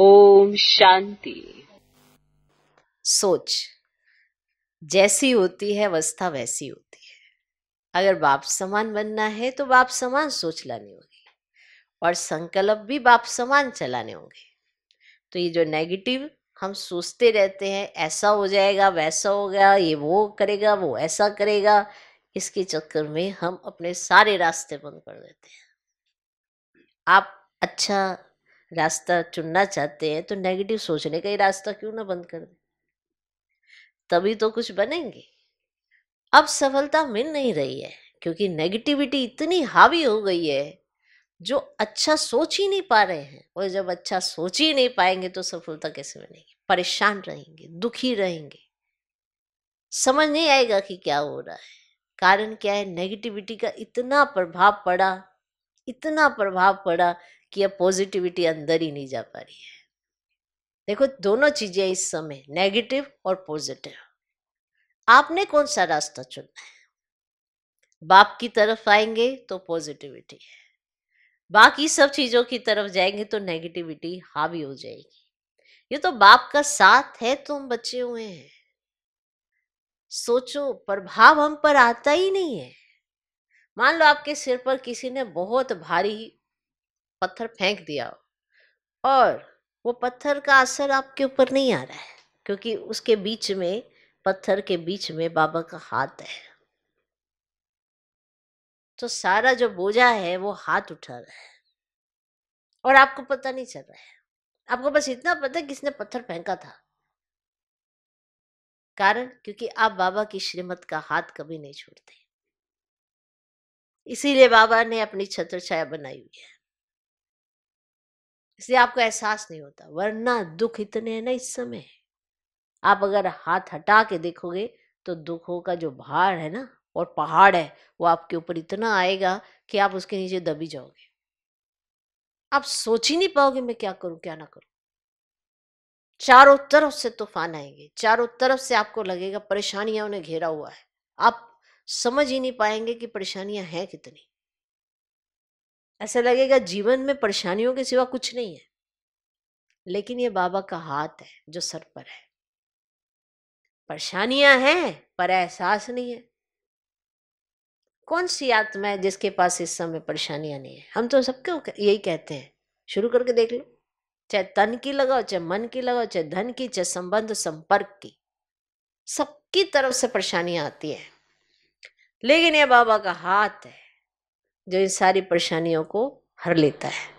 ओम शांति सोच जैसी होती है अवस्था वैसी होती है अगर बाप समान बनना है तो बाप समान सोच लानी होगी और संकल्प भी बाप समान चलाने होंगे तो ये जो नेगेटिव हम सोचते रहते हैं ऐसा हो जाएगा वैसा होगा ये वो करेगा वो ऐसा करेगा इसके चक्कर में हम अपने सारे रास्ते बंद कर देते हैं आप अच्छा रास्ता चुनना चाहते हैं तो नेगेटिव सोचने का ही रास्ता क्यों ना बंद कर दें तभी तो कुछ बनेंगे अब सफलता मिल नहीं रही है क्योंकि नेगेटिविटी इतनी हावी हो गई है जो अच्छा सोच ही नहीं पा रहे हैं और जब अच्छा सोच ही नहीं पाएंगे तो सफलता कैसे मिलेगी परेशान रहेंगे दुखी रहेंगे समझ नहीं आएगा कि क्या हो रहा है कारण क्या है नेगेटिविटी का इतना प्रभाव पड़ा इतना प्रभाव पड़ा कि अब पॉजिटिविटी अंदर ही नहीं जा पा रही है देखो दोनों चीजें इस समय नेगेटिव और पॉजिटिव आपने कौन सा रास्ता चुनना है बाप की तरफ आएंगे तो पॉजिटिविटी है बाकी सब चीजों की तरफ जाएंगे तो नेगेटिविटी हावी हो जाएगी ये तो बाप का साथ है तो हम बचे हुए हैं सोचो प्रभाव हम पर आता ही नहीं है मान लो आपके सिर पर किसी ने बहुत भारी पत्थर फेंक दिया और वो पत्थर का असर आपके ऊपर नहीं आ रहा है क्योंकि उसके बीच में पत्थर के बीच में बाबा का हाथ है तो सारा जो बोझा है वो हाथ उठा रहा है और आपको पता नहीं चल रहा है आपको बस इतना पता है किसने पत्थर फेंका था कारण क्योंकि आप बाबा की श्रीमत का हाथ कभी नहीं छोड़ते इसीलिए बाबा ने अपनी छत्र छाया बनाई हुई है इसलिए आपको एहसास नहीं होता वरना दुख इतने हैं ना इस समय आप अगर हाथ हटा के देखोगे तो दुखों का जो भार है ना और पहाड़ है वो आपके ऊपर इतना आएगा कि आप उसके नीचे दबी जाओगे आप सोच ही नहीं पाओगे मैं क्या करूं क्या ना करूं चारों तरफ से तूफान आएंगे चारों तरफ से आपको लगेगा परेशानियां उन्हें घेरा हुआ है आप समझ ही नहीं पाएंगे कि परेशानियां हैं कितनी ऐसा लगेगा जीवन में परेशानियों के सिवा कुछ नहीं है लेकिन ये बाबा का हाथ है जो सर पर है परेशानियां हैं पर एहसास नहीं है कौन सी आत्मा है जिसके पास इस समय परेशानियां नहीं है हम तो सबके यही कहते हैं शुरू करके देख लो चाहे तन की लगाओ चाहे मन की लगाओ चाहे धन की चाहे संबंध संपर्क की सबकी तरफ से परेशानियां आती है लेकिन ये बाबा का हाथ है जो इन सारी परेशानियों को हर लेता है